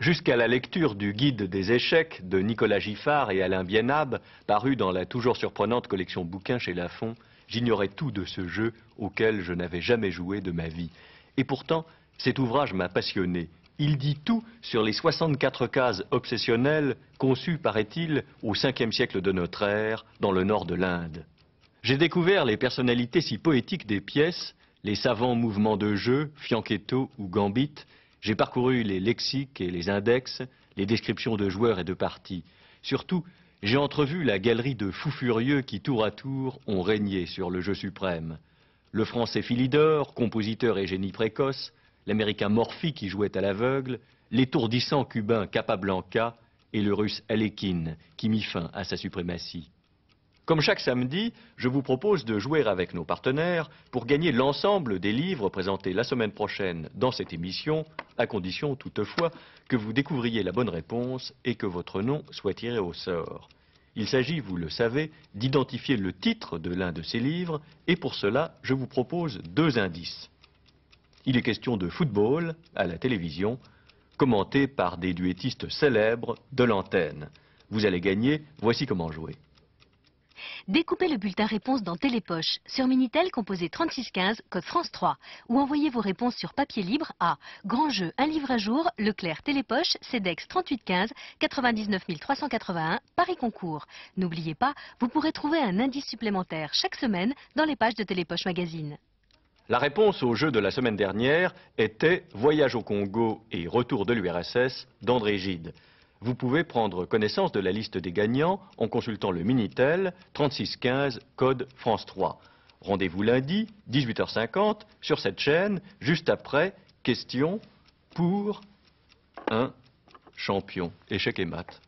Jusqu'à la lecture du Guide des échecs de Nicolas Giffard et Alain Bienab, paru dans la toujours surprenante collection bouquins chez Laffont, j'ignorais tout de ce jeu auquel je n'avais jamais joué de ma vie. Et pourtant, cet ouvrage m'a passionné. Il dit tout sur les 64 cases obsessionnelles conçues, paraît-il, au 5 siècle de notre ère, dans le nord de l'Inde. J'ai découvert les personnalités si poétiques des pièces, les savants mouvements de jeu, Fianchetto ou Gambit, j'ai parcouru les lexiques et les index, les descriptions de joueurs et de parties. Surtout, j'ai entrevu la galerie de fous furieux qui tour à tour ont régné sur le jeu suprême. Le français Philidor, compositeur et génie précoce, l'américain Morphy qui jouait à l'aveugle, l'étourdissant cubain Capablanca et le russe Alekhine qui mit fin à sa suprématie. Comme chaque samedi, je vous propose de jouer avec nos partenaires pour gagner l'ensemble des livres présentés la semaine prochaine dans cette émission à condition toutefois que vous découvriez la bonne réponse et que votre nom soit tiré au sort. Il s'agit, vous le savez, d'identifier le titre de l'un de ces livres, et pour cela, je vous propose deux indices. Il est question de football, à la télévision, commenté par des duettistes célèbres de l'antenne. Vous allez gagner, voici comment jouer. Découpez le bulletin réponse dans Télépoche sur Minitel composé 3615 code France 3 ou envoyez vos réponses sur papier libre à Grand Jeu, un livre à jour, Leclerc Télépoche, CEDEX 3815 99 381 Paris Concours. N'oubliez pas, vous pourrez trouver un indice supplémentaire chaque semaine dans les pages de Télépoche Magazine. La réponse au jeu de la semaine dernière était Voyage au Congo et retour de l'URSS d'André Gide. Vous pouvez prendre connaissance de la liste des gagnants en consultant le Minitel 3615 code France 3. Rendez-vous lundi, 18h50, sur cette chaîne, juste après, question pour un champion, échec et maths.